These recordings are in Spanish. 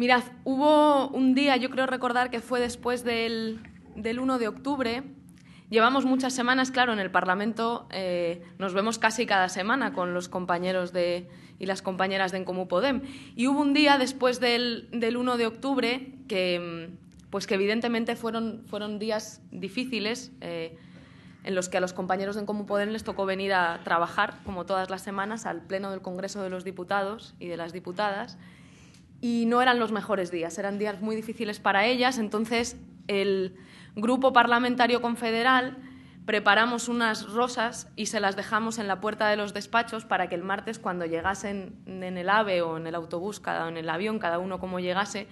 Mirad, hubo un día, yo creo recordar que fue después del, del 1 de octubre. Llevamos muchas semanas, claro, en el Parlamento eh, nos vemos casi cada semana con los compañeros y las compañeras de Encomú Podem. Y hubo un día después del, del 1 de octubre que, mm, pues que evidentemente fueron, días difíciles eh, en los que a los compañeros de Encomú Podem les tocó venir a trabajar, como todas las semanas, al Pleno del Congreso de los Diputados y de las Diputadas y no eran los mejores días, eran días muy difíciles para ellas, entonces el grupo parlamentario confederal preparamos unas rosas y se las dejamos en la puerta de los despachos para que el martes cuando llegasen en el AVE o en el autobús, cada en el avión, cada uno como llegase,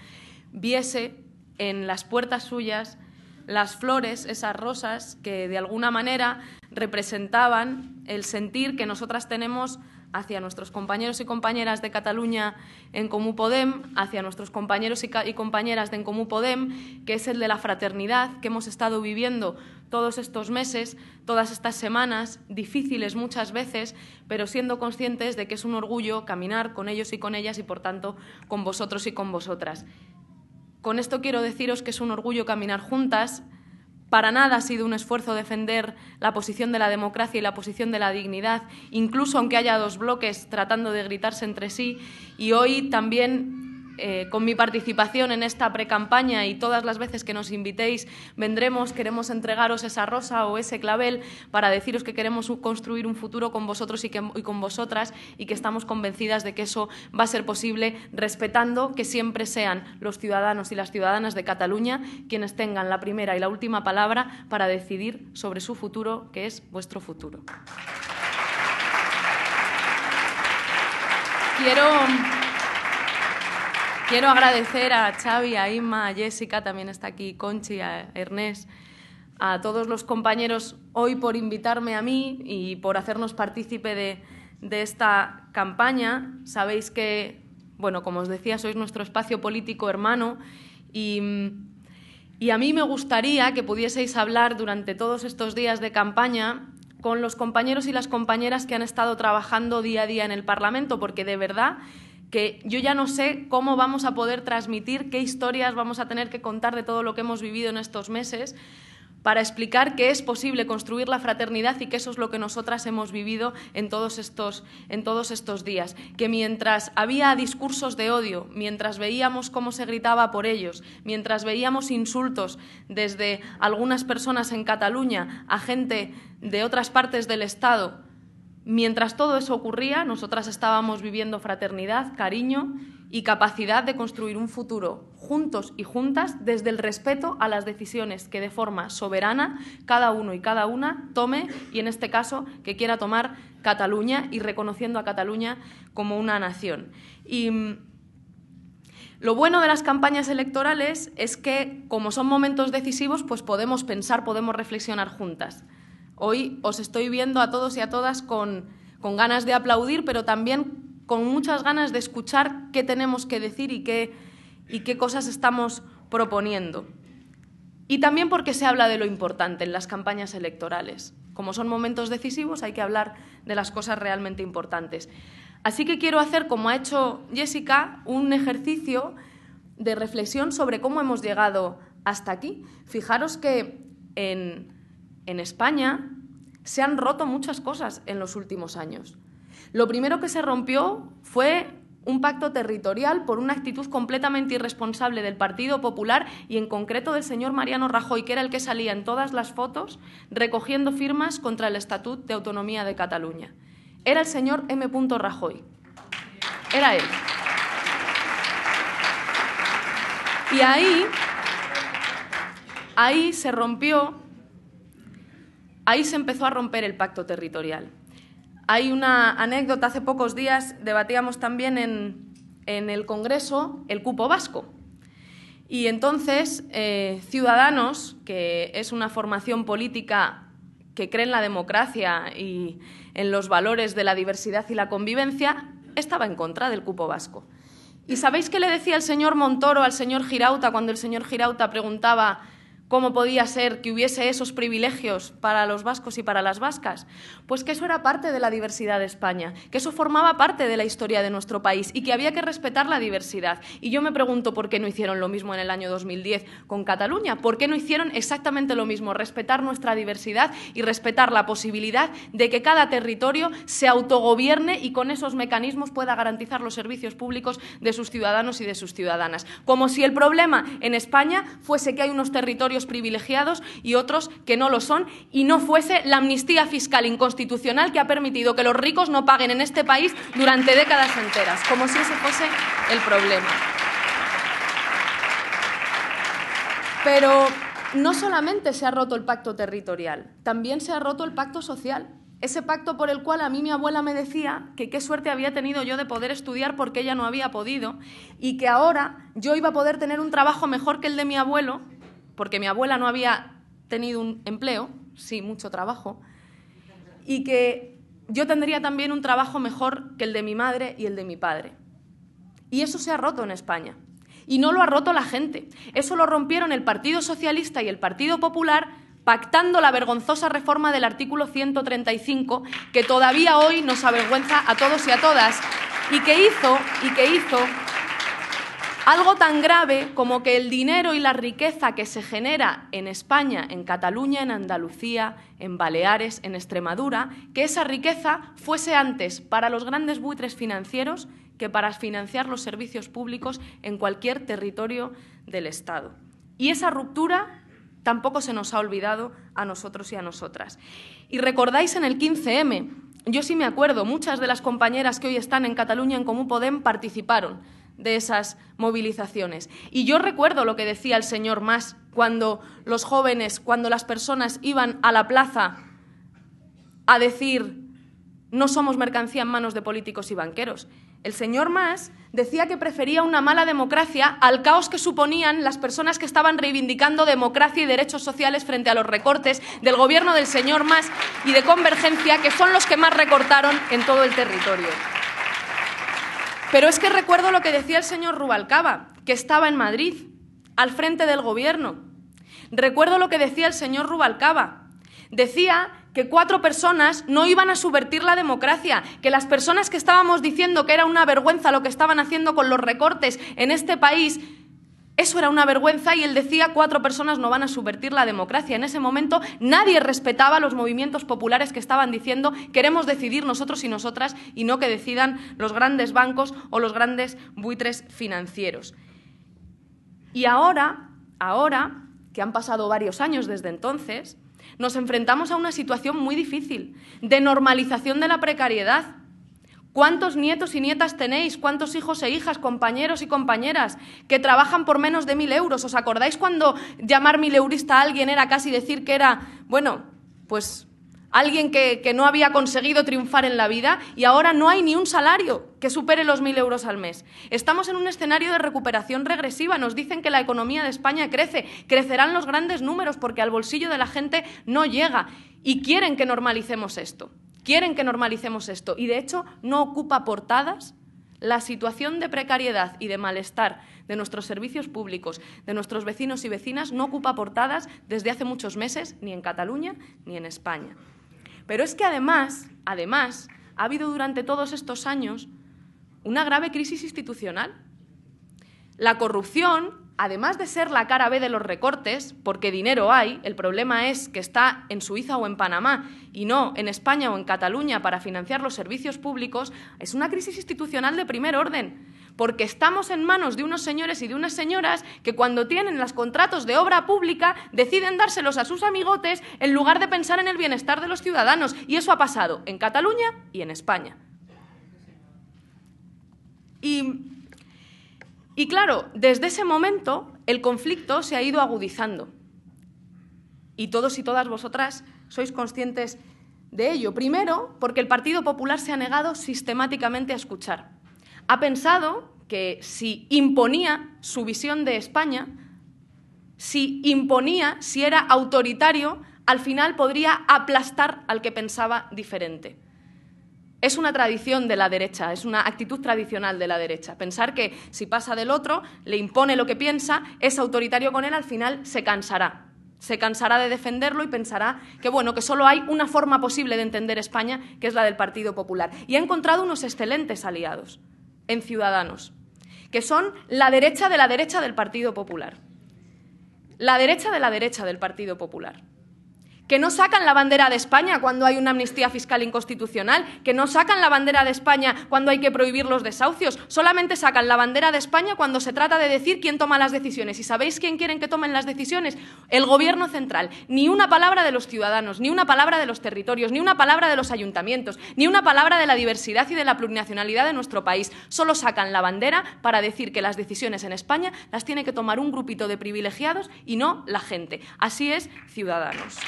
viese en las puertas suyas las flores, esas rosas que de alguna manera representaban el sentir que nosotras tenemos hacia nuestros compañeros y compañeras de Cataluña en Comú Podem, hacia nuestros compañeros y, compañeras de Comú Podem, que es el de la fraternidad que hemos estado viviendo todos estos meses, todas estas semanas, difíciles muchas veces, pero siendo conscientes de que es un orgullo caminar con ellos y con ellas y, por tanto, con vosotros y con vosotras. Con esto quiero deciros que es un orgullo caminar juntas, para nada ha sido un esfuerzo defender la posición de la democracia y la posición de la dignidad, incluso aunque haya dos bloques tratando de gritarse entre sí. Y hoy también eh, con mi participación en esta precampaña y todas las veces que nos invitéis, vendremos, queremos entregaros esa rosa o ese clavel para deciros que queremos construir un futuro con vosotros y, y con vosotras y que estamos convencidas de que eso va a ser posible respetando que siempre sean los ciudadanos y las ciudadanas de Cataluña quienes tengan la primera y la última palabra para decidir sobre su futuro, que es vuestro futuro. Quiero Quiero agradecer a Xavi, a Inma, a Jessica, también está aquí Conchi, a Ernest, a todos los compañeros hoy por invitarme a mí y por hacernos partícipe de, esta campaña. Sabéis que, bueno, como os decía, sois nuestro espacio político hermano y, y a mí me gustaría que pudieseis hablar durante todos estos días de campaña con los compañeros y las compañeras que han estado trabajando día a día en el Parlamento, porque de verdad que yo ya no sé cómo vamos a poder transmitir, qué historias vamos a tener que contar de todo lo que hemos vivido en estos meses para explicar que es posible construir la fraternidad y que eso es lo que nosotras hemos vivido en todos estos, en todos estos días. Que mientras había discursos de odio, mientras veíamos cómo se gritaba por ellos, mientras veíamos insultos desde algunas personas en Cataluña a gente de otras partes del Estado, Mientras todo eso ocurría, nosotras estábamos viviendo fraternidad, cariño y capacidad de construir un futuro juntos y juntas desde el respeto a las decisiones que de forma soberana cada uno y cada una tome y en este caso que quiera tomar Cataluña y reconociendo a Cataluña como una nación. Y mm, lo bueno de las campañas electorales es que como son momentos decisivos, pues podemos pensar, podemos reflexionar juntas. Hoy os estoy viendo a todos y a todas con, ganas de aplaudir, pero también con muchas ganas de escuchar qué tenemos que decir y qué, y qué cosas estamos proponiendo. Y también porque se habla de lo importante en las campañas electorales. Como son momentos decisivos, hay que hablar de las cosas realmente importantes. Así que quiero hacer, como ha hecho Jessica, un ejercicio de reflexión sobre cómo hemos llegado hasta aquí. Fijaros que en en España se han roto muchas cosas en los últimos años. Lo primero que se rompió fue un pacto territorial por una actitud completamente irresponsable del Partido Popular y en concreto del señor Mariano Rajoy, que era el que salía en todas las fotos recogiendo firmas contra el Estatuto de Autonomía de Cataluña. Era el señor M. Rajoy. Era él. Y ahí, ahí se rompió Ahí se empezó a romper el pacto territorial. Hay una anécdota, hace pocos días debatíamos también en, el Congreso el cupo vasco. Y entonces, eh, Ciudadanos, que es una formación política que cree en la democracia y en los valores de la diversidad y la convivencia, estaba en contra del cupo vasco. ¿Y sabéis qué le decía el señor Montoro al señor Girauta cuando el señor Girauta preguntaba ¿Cómo podía ser que hubiese esos privilegios para los vascos y para las vascas? Pues que eso era parte de la diversidad de España, que eso formaba parte de la historia de nuestro país y que había que respetar la diversidad. Y yo me pregunto por qué no hicieron lo mismo en el año 2010 con Cataluña, por qué no hicieron exactamente lo mismo, respetar nuestra diversidad y respetar la posibilidad de que cada territorio se autogobierne y con esos mecanismos pueda garantizar los servicios públicos de sus ciudadanos y de sus ciudadanas. Como si el problema en España fuese que hay unos territorios privilegiados y otros que no lo son, y no fuese la amnistía fiscal inconstitucional que ha permitido que los ricos no paguen en este país durante décadas enteras, como si ese fuese el problema. Pero no solamente se ha roto el pacto territorial, también se ha roto el pacto social. Ese pacto por el cual a mí mi abuela me decía que qué suerte había tenido yo de poder estudiar porque ella no había podido y que ahora yo iba a poder tener un trabajo mejor que el de mi abuelo porque mi abuela no había tenido un empleo, sí, mucho trabajo, y que yo tendría también un trabajo mejor que el de mi madre y el de mi padre. Y eso se ha roto en España. Y no lo ha roto la gente. Eso lo rompieron el Partido Socialista y el Partido Popular pactando la vergonzosa reforma del artículo 135 que todavía hoy nos avergüenza a todos y a todas y que hizo y que hizo algo tan grave como que el dinero y la riqueza que se genera en España, en Cataluña, en Andalucía, en Baleares, en Extremadura, que esa riqueza fuese antes para los grandes buitres financieros que para financiar los servicios públicos en cualquier territorio del Estado. Y esa ruptura tampoco se nos ha olvidado a nosotros y a nosotras. Y recordáis en el 15M, yo sí me acuerdo, muchas de las compañeras que hoy están en Cataluña en Común Podem participaron de esas movilizaciones. Y yo recuerdo lo que decía el señor Mas cuando los jóvenes, cuando las personas iban a la plaza a decir no somos mercancía en manos de políticos y banqueros. El señor Mas decía que prefería una mala democracia al caos que suponían las personas que estaban reivindicando democracia y derechos sociales frente a los recortes del gobierno del señor Mas y de Convergencia, que son los que más recortaron en todo el territorio. Pero es que recuerdo lo que decía el señor Rubalcaba, que estaba en Madrid, al frente del gobierno. Recuerdo lo que decía el señor Rubalcaba. Decía que cuatro personas no iban a subvertir la democracia, que las personas que estábamos diciendo que era una vergüenza lo que estaban haciendo con los recortes en este país, eso era una vergüenza y él decía, cuatro personas no van a subvertir la democracia. En ese momento nadie respetaba los movimientos populares que estaban diciendo queremos decidir nosotros y nosotras y no que decidan los grandes bancos o los grandes buitres financieros. Y ahora, ahora que han pasado varios años desde entonces, nos enfrentamos a una situación muy difícil de normalización de la precariedad ¿Cuántos nietos y nietas tenéis? ¿Cuántos hijos e hijas, compañeros y compañeras que trabajan por menos de mil euros? ¿Os acordáis cuando llamar mil eurista a alguien era casi decir que era, bueno, pues alguien que, que, no había conseguido triunfar en la vida y ahora no hay ni un salario que supere los mil euros al mes. Estamos en un escenario de recuperación regresiva. Nos dicen que la economía de España crece, crecerán los grandes números porque al bolsillo de la gente no llega y quieren que normalicemos esto. Quieren que normalicemos esto y de hecho no ocupa portadas la situación de precariedad y de malestar de nuestros servicios públicos, de nuestros vecinos y vecinas, no ocupa portadas desde hace muchos meses, ni en Cataluña ni en España. Pero es que además, además, ha habido durante todos estos años una grave crisis institucional. La corrupción además de ser la cara B de los recortes, porque dinero hay, el problema es que está en Suiza o en Panamá y no en España o en Cataluña para financiar los servicios públicos, es una crisis institucional de primer orden, porque estamos en manos de unos señores y de unas señoras que cuando tienen los contratos de obra pública deciden dárselos a sus amigotes en lugar de pensar en el bienestar de los ciudadanos, y eso ha pasado en Cataluña y en España. Y y claro, desde ese momento el conflicto se ha ido agudizando. Y todos y todas vosotras sois conscientes de ello. Primero, porque el Partido Popular se ha negado sistemáticamente a escuchar. Ha pensado que si imponía su visión de España, si imponía, si era autoritario, al final podría aplastar al que pensaba diferente. Es una tradición de la derecha, es una actitud tradicional de la derecha. Pensar que si pasa del otro, le impone lo que piensa, es autoritario con él, al final se cansará. Se cansará de defenderlo y pensará que bueno, que solo hay una forma posible de entender España, que es la del Partido Popular. Y ha encontrado unos excelentes aliados en Ciudadanos, que son la derecha de la derecha del Partido Popular. La derecha de la derecha del Partido Popular que no sacan la bandera de España cuando hay una amnistía fiscal inconstitucional, que no sacan la bandera de España cuando hay que prohibir los desahucios, solamente sacan la bandera de España cuando se trata de decir quién toma las decisiones. ¿Y sabéis quién quieren que tomen las decisiones? El Gobierno central. Ni una palabra de los ciudadanos, ni una palabra de los territorios, ni una palabra de los ayuntamientos, ni una palabra de la diversidad y de la plurinacionalidad de nuestro país. Solo sacan la bandera para decir que las decisiones en España las tiene que tomar un grupito de privilegiados y no la gente. Así es, ciudadanos.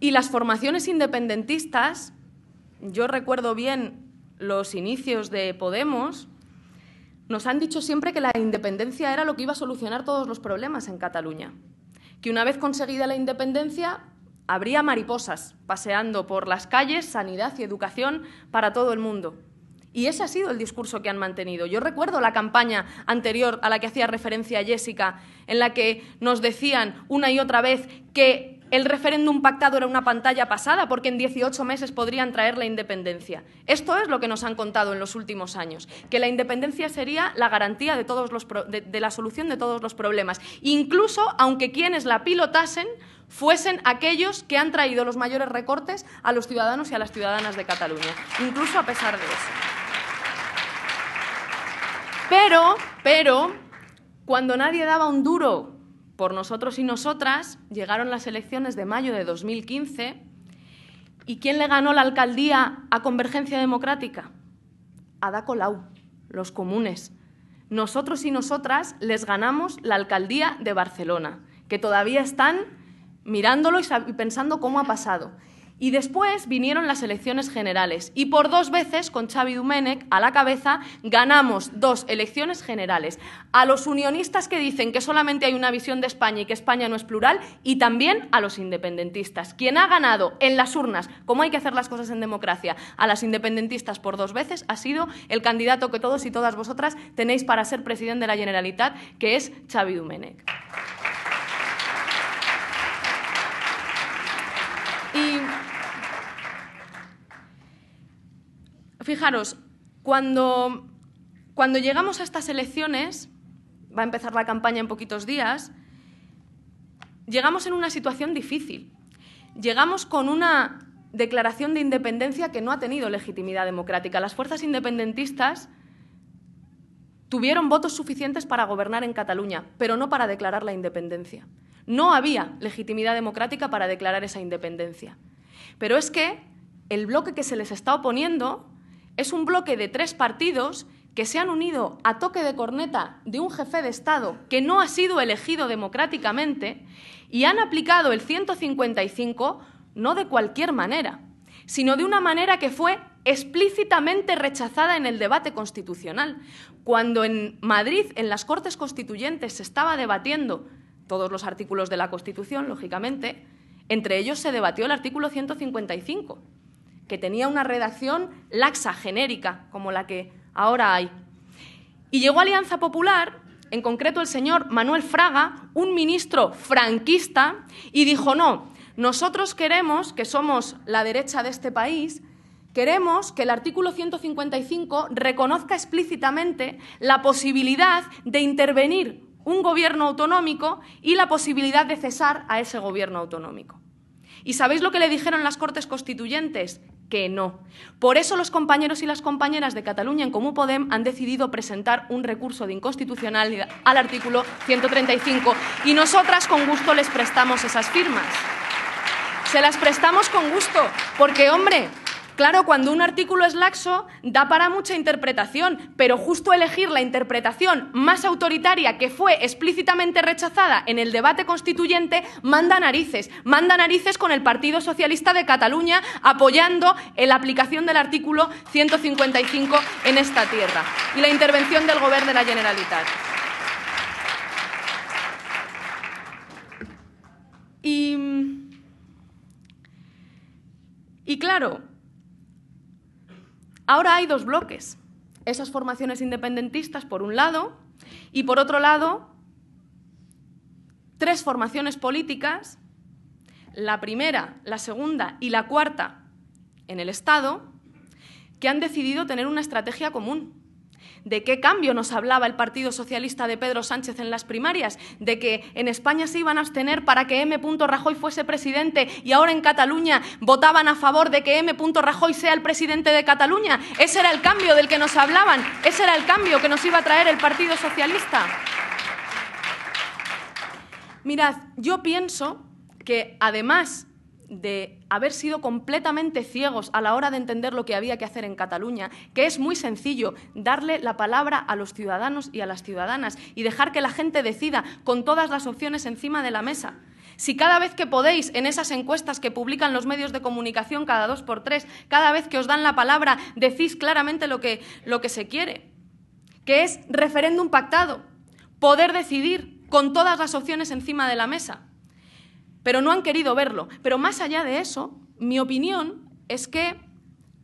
Y, las formaciones independentistas, yo recuerdo bien los inicios de Podemos, nos han dicho siempre que la independencia era lo que iba a solucionar todos los problemas en Cataluña, que una vez conseguida la independencia habría mariposas paseando por las calles, sanidad y educación para todo el mundo. Y ese ha sido el discurso que han mantenido. Yo recuerdo la campaña anterior a la que hacía referencia Jessica, en la que nos decían una y otra vez que el referéndum pactado era una pantalla pasada porque en 18 meses podrían traer la independencia. Esto es lo que nos han contado en los últimos años, que la independencia sería la garantía de, todos los de la solución de todos los problemas, incluso aunque quienes la pilotasen fuesen aquellos que han traído los mayores recortes a los ciudadanos y a las ciudadanas de Cataluña, incluso a pesar de eso. Pero, pero, cuando nadie daba un duro por nosotros y nosotras, llegaron las elecciones de mayo de 2015 ¿Y quién le ganó la alcaldía a Convergencia Democrática? A Dacolau, los comunes. Nosotros y nosotras les ganamos la alcaldía de Barcelona, que todavía están mirándolo y pensando cómo ha pasado. Y después vinieron las elecciones generales y por dos veces, con Xavi Dumenech a la cabeza, ganamos dos elecciones generales. A los unionistas que dicen que solamente hay una visión de España y que España no es plural y también a los independentistas. Quien ha ganado en las urnas, como hay que hacer las cosas en democracia, a las independentistas por dos veces ha sido el candidato que todos y todas vosotras tenéis para ser presidente de la Generalitat, que es Xavi Dumenech. fijaros, cuando, llegamos a estas elecciones, va a empezar la campaña en poquitos días, llegamos en una situación difícil. Llegamos con una declaración de independencia que no ha tenido legitimidad democrática. Las fuerzas independentistas tuvieron votos suficientes para gobernar en Cataluña, pero no para declarar la independencia. No había legitimidad democrática para declarar esa independencia. Pero es que el bloque que se les está oponiendo es un bloque de tres partidos que se han unido a toque de corneta de un jefe de Estado que no ha sido elegido democráticamente y han aplicado el 155 no de cualquier manera, sino de una manera que fue explícitamente rechazada en el debate constitucional. Cuando en Madrid, en las Cortes Constituyentes, se estaba debatiendo todos los artículos de la Constitución, lógicamente, entre ellos se debatió el artículo 155 que tenía una redacción laxa, genérica, como la que ahora hay. Y llegó Alianza Popular, en concreto el señor Manuel Fraga, un ministro franquista, y dijo, no, nosotros queremos, que somos la derecha de este país, Queremos que el artículo 155 reconozca explícitamente la posibilidad de intervenir un gobierno autonómico y la posibilidad de cesar a ese gobierno autonómico. ¿Y sabéis lo que le dijeron las Cortes Constituyentes que no. Por eso los compañeros y las compañeras de Cataluña en Comú Podem han decidido presentar un recurso de inconstitucionalidad al artículo 135 y nosotras con gusto les prestamos esas firmas. Se las prestamos con gusto, porque hombre, Claro, cuando un artículo es laxo, da para mucha interpretación, pero justo elegir la interpretación más autoritaria que fue explícitamente rechazada en el debate constituyente manda narices. Manda narices con el Partido Socialista de Cataluña apoyando la aplicación del artículo 155 en esta tierra y la intervención del Gobierno de la Generalitat. Y, y claro, Ahora hay dos bloques. Esas formaciones independentistas, por un lado, y por otro lado, tres formaciones políticas, la primera, la segunda y la cuarta en el Estado, que han decidido tener una estrategia común de qué cambio nos hablaba el Partido Socialista de Pedro Sánchez en las primarias, de que en España se iban a abstener para que M. Rajoy fuese presidente y ahora en Cataluña votaban a favor de que M. Rajoy sea el presidente de Cataluña. Ese era el cambio del que nos hablaban, ese era el cambio que nos iba a traer el Partido Socialista. Mirad, yo pienso que además de haber sido completamente ciegos a la hora de entender lo que había que hacer en Cataluña, que es muy sencillo darle la palabra a los ciudadanos y a las ciudadanas y dejar que la gente decida con todas las opciones encima de la mesa. Si cada vez que podéis, en esas encuestas que publican los medios de comunicación cada dos por tres, cada vez que os dan la palabra, decís claramente lo que, lo que se quiere, que es referéndum pactado, poder decidir con todas las opciones encima de la mesa pero no han querido verlo. Pero más allá de eso, mi opinión es que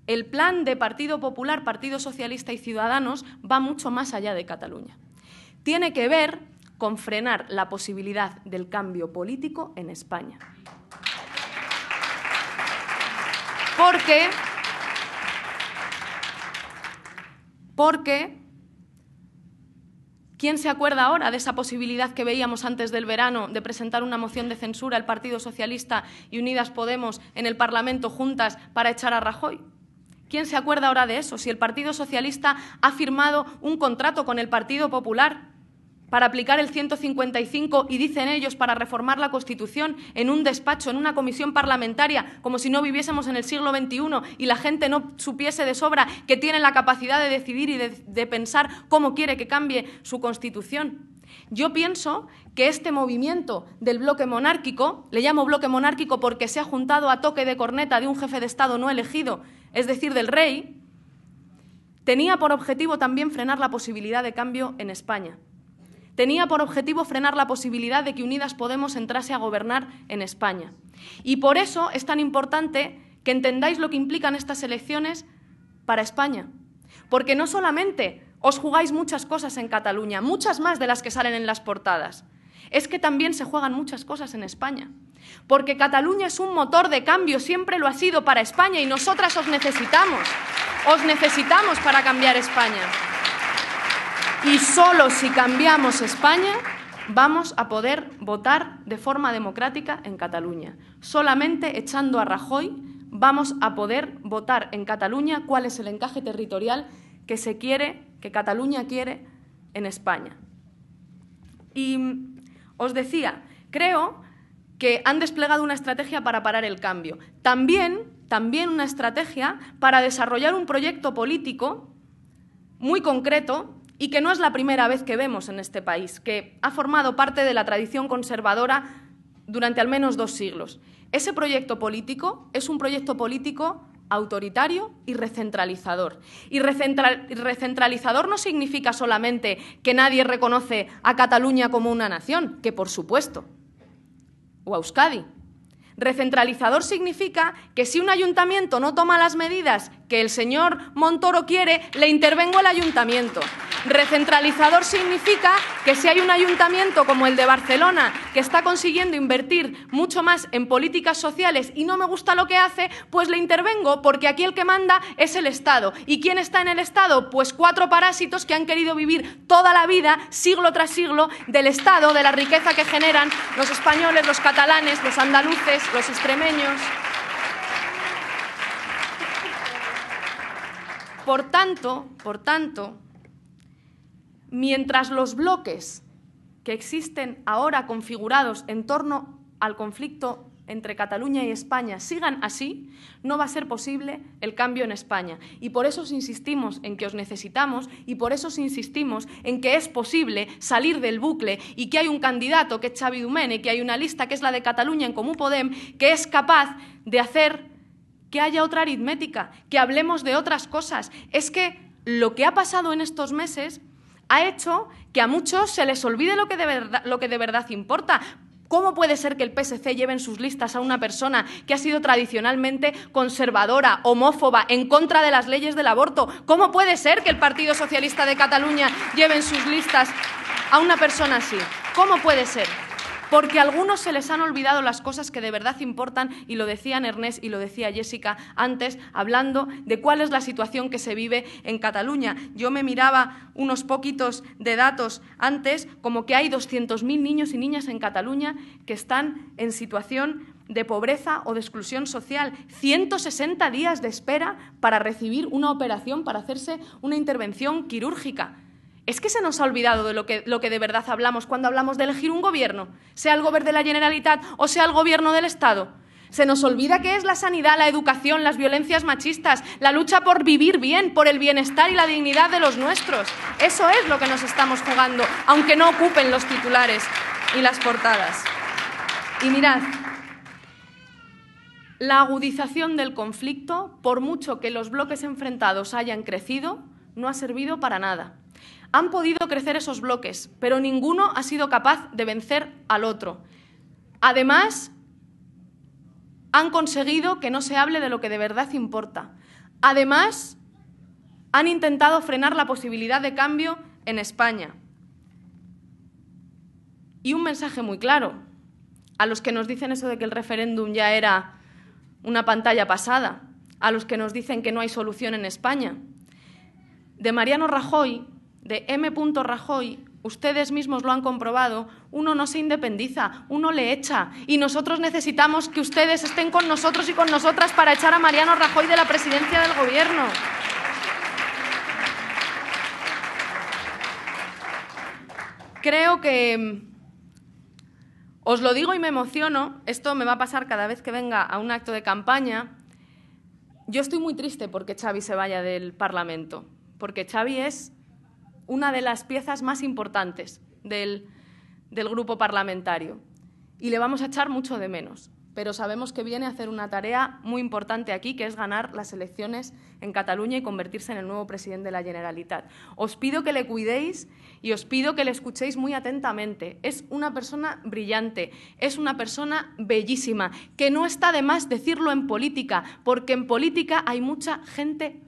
el plan de Partido Popular, Partido Socialista y Ciudadanos va mucho más allá de Cataluña. Tiene que ver con frenar la posibilidad del cambio político en España. Porque, porque ¿Quién se acuerda ahora de esa posibilidad que veíamos antes del verano de presentar una moción de censura al Partido Socialista y Unidas Podemos en el Parlamento juntas para echar a Rajoy? ¿Quién se acuerda ahora de eso si el Partido Socialista ha firmado un contrato con el Partido Popular para aplicar el 155 y dicen ellos para reformar la Constitución en un despacho, en una comisión parlamentaria, como si no viviésemos en el siglo XXI y la gente no supiese de sobra que tiene la capacidad de decidir y de, de pensar cómo quiere que cambie su Constitución. Yo pienso que este movimiento del bloque monárquico, le llamo bloque monárquico porque se ha juntado a toque de corneta de un jefe de Estado no elegido, es decir, del rey, tenía por objetivo también frenar la posibilidad de cambio en España tenía por objetivo frenar la posibilidad de que Unidas Podemos entrase a gobernar en España. Y por eso es tan importante que entendáis lo que implican estas elecciones para España. Porque no solamente os jugáis muchas cosas en Cataluña, muchas más de las que salen en las portadas, es que también se juegan muchas cosas en España. Porque Cataluña es un motor de cambio, siempre lo ha sido para España y nosotras os necesitamos. Os necesitamos para cambiar España. Y solo si cambiamos España vamos a poder votar de forma democrática en Cataluña. Solamente echando a Rajoy vamos a poder votar en Cataluña cuál es el encaje territorial que se quiere, que Cataluña quiere en España. Y os decía, creo que han desplegado una estrategia para parar el cambio. También, también una estrategia para desarrollar un proyecto político muy concreto y que no es la primera vez que vemos en este país, que ha formado parte de la tradición conservadora durante al menos dos siglos. Ese proyecto político es un proyecto político autoritario y recentralizador. Y recentralizador no significa solamente que nadie reconoce a Cataluña como una nación, que por supuesto, o a Euskadi. Recentralizador significa que si un ayuntamiento no toma las medidas que el señor Montoro quiere, le intervengo el ayuntamiento. Recentralizador significa que si hay un ayuntamiento como el de Barcelona que está consiguiendo invertir mucho más en políticas sociales y no me gusta lo que hace, pues le intervengo porque aquí el que manda es el Estado. ¿Y quién está en el Estado? Pues cuatro parásitos que han querido vivir toda la vida, siglo tras siglo, del Estado, de la riqueza que generan los españoles, los catalanes, los andaluces, los extremeños. Por tanto, por tanto, mientras los bloques que existen ahora configurados en torno al conflicto entre Cataluña y España sigan así, no va a ser posible el cambio en España. Y por eso os insistimos en que os necesitamos y por eso insistimos en que es posible salir del bucle y que hay un candidato que es Xavi Dumene, que hay una lista que es la de Cataluña en Comú Podem, que es capaz de hacer que haya otra aritmética, que hablemos de otras cosas. Es que lo que ha pasado en estos meses ha hecho que a muchos se les olvide lo que de verdad, lo que de verdad importa. ¿Cómo puede ser que el PSC lleve en sus listas a una persona que ha sido tradicionalmente conservadora, homófoba, en contra de las leyes del aborto? ¿Cómo puede ser que el Partido Socialista de Cataluña lleve en sus listas a una persona así? ¿Cómo puede ser? porque a algunos se les han olvidado las cosas que de verdad importan y lo decían Ernest y lo decía Jessica antes, hablando de cuál es la situación que se vive en Cataluña. Yo me miraba unos poquitos de datos antes, como que hay 200.000 niños y niñas en Cataluña que están en situación de pobreza o de exclusión social, 160 días de espera para recibir una operación, para hacerse una intervención quirúrgica es que se nos ha olvidado de lo que, de verdad hablamos cuando hablamos de elegir un gobierno, sea el gobierno de la Generalitat o sea el gobierno del Estado. Se nos olvida que es la sanidad, la educación, las violencias machistas, la lucha por vivir bien, por el bienestar y la dignidad de los nuestros. Eso es lo que nos estamos jugando, aunque no ocupen los titulares y las portadas. Y mirad, la agudización del conflicto, por mucho que los bloques enfrentados hayan crecido, no ha servido para nada. Han podido crecer esos bloques, pero ninguno ha sido capaz de vencer al otro. Además, han conseguido que no se hable de lo que de verdad importa. Además, han intentado frenar la posibilidad de cambio en España. Y un mensaje muy claro a los que nos dicen eso de que el referéndum ya era una pantalla pasada, a los que nos dicen que no hay solución en España. De Mariano Rajoy de M. Rajoy, ustedes mismos lo han comprobado, uno no se independiza, uno le echa. Y nosotros necesitamos que ustedes estén con nosotros y con nosotras para echar a Mariano Rajoy de la presidencia del Gobierno. Creo que... Mm, os lo digo y me emociono, esto me va a pasar cada vez que venga a un acto de campaña. Yo estoy muy triste porque Xavi se vaya del Parlamento, porque Xavi es una de las piezas más importantes del, del grupo parlamentario y le vamos a echar mucho de menos, pero sabemos que viene a hacer una tarea muy importante aquí, que es ganar las elecciones en Cataluña y convertirse en el nuevo presidente de la Generalitat. Os pido que le cuidéis y os pido que le escuchéis muy atentamente. Es una persona brillante, es una persona bellísima, que no está de más decirlo en política, porque en política hay mucha gente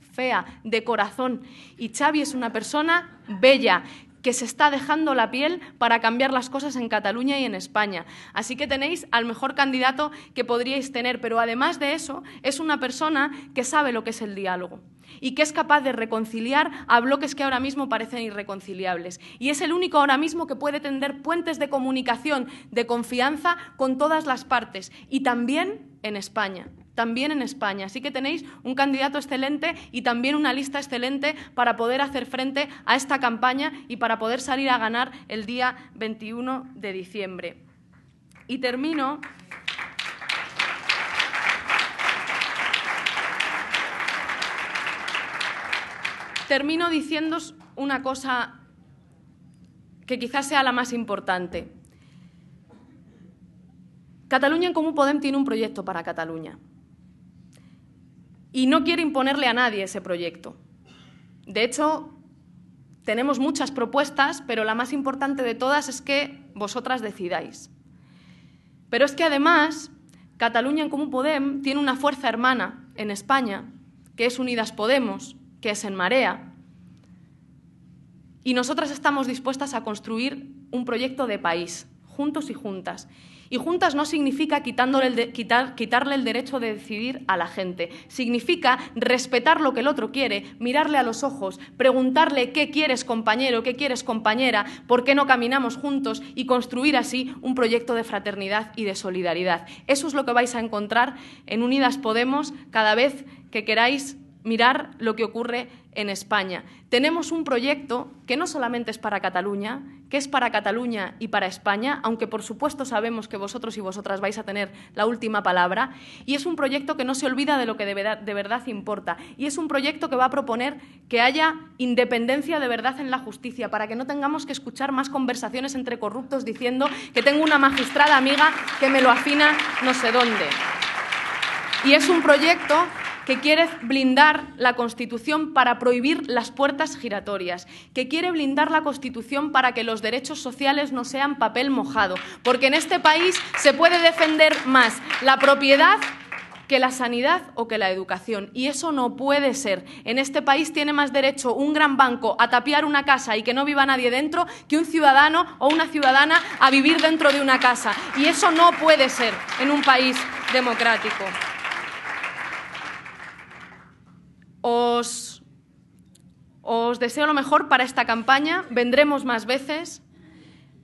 de corazón. Y Xavi es una persona bella, que se está dejando la piel para cambiar las cosas en Cataluña y en España. Así que tenéis al mejor candidato que podríais tener, pero además de eso, es una persona que sabe lo que es el diálogo y que es capaz de reconciliar a bloques que ahora mismo parecen irreconciliables. Y es el único ahora mismo que puede tender puentes de comunicación, de confianza con todas las partes y también en España también en España. Así que tenéis un candidato excelente y también una lista excelente para poder hacer frente a esta campaña y para poder salir a ganar el día 21 de diciembre. Y termino termino diciéndos una cosa que quizás sea la más importante. Cataluña en Común Podem tiene un proyecto para Cataluña y no quiere imponerle a nadie ese proyecto. De hecho, tenemos muchas propuestas, pero la más importante de todas es que vosotras decidáis. Pero es que además, Cataluña en Común Podem tiene una fuerza hermana en España, que es Unidas Podemos, que es en Marea, y nosotras estamos dispuestas a construir un proyecto de país, juntos y juntas. Y juntas no significa quitarle el derecho de decidir a la gente. Significa respetar lo que el otro quiere, mirarle a los ojos, preguntarle qué quieres compañero, qué quieres compañera, por qué no caminamos juntos y construir así un proyecto de fraternidad y de solidaridad. Eso es lo que vais a encontrar en Unidas Podemos cada vez que queráis mirar lo que ocurre en España. Tenemos un proyecto que no solamente es para Cataluña, que es para Cataluña y para España, aunque por supuesto sabemos que vosotros y vosotras vais a tener la última palabra, y es un proyecto que no se olvida de lo que de verdad, importa, y es un proyecto que va a proponer que haya independencia de verdad en la justicia, para que no tengamos que escuchar más conversaciones entre corruptos diciendo que tengo una magistrada amiga que me lo afina no sé dónde. Y es un proyecto que quiere blindar la Constitución para prohibir las puertas giratorias, que quiere blindar la Constitución para que los derechos sociales no sean papel mojado, porque en este país se puede defender más la propiedad que la sanidad o que la educación. Y eso no puede ser. En este país tiene más derecho un gran banco a tapiar una casa y que no viva nadie dentro que un ciudadano o una ciudadana a vivir dentro de una casa. Y eso no puede ser en un país democrático. Os, deseo lo mejor para esta campaña, vendremos más veces,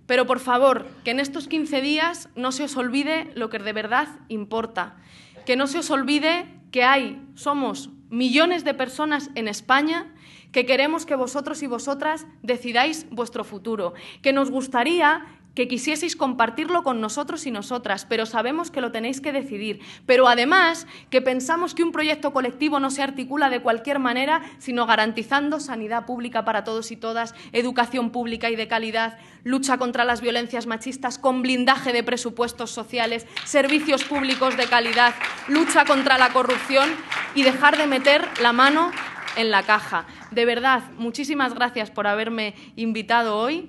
pero por favor, que en estos 15 días no se os olvide lo que de verdad importa, que no se os olvide que hay, somos millones de personas en España que queremos que vosotros y vosotras decidáis vuestro futuro, que nos gustaría que quisieseis compartirlo con nosotros y nosotras, pero sabemos que lo tenéis que decidir. Pero además que pensamos que un proyecto colectivo no se articula de cualquier manera, sino garantizando sanidad pública para todos y todas, educación pública y de calidad, lucha contra las violencias machistas con blindaje de presupuestos sociales, servicios públicos de calidad, lucha contra la corrupción y dejar de meter la mano en la caja. De verdad, muchísimas gracias por haberme invitado hoy.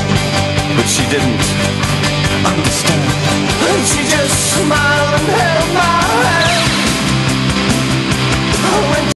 but she didn't understand. And she just smiled and held my hand.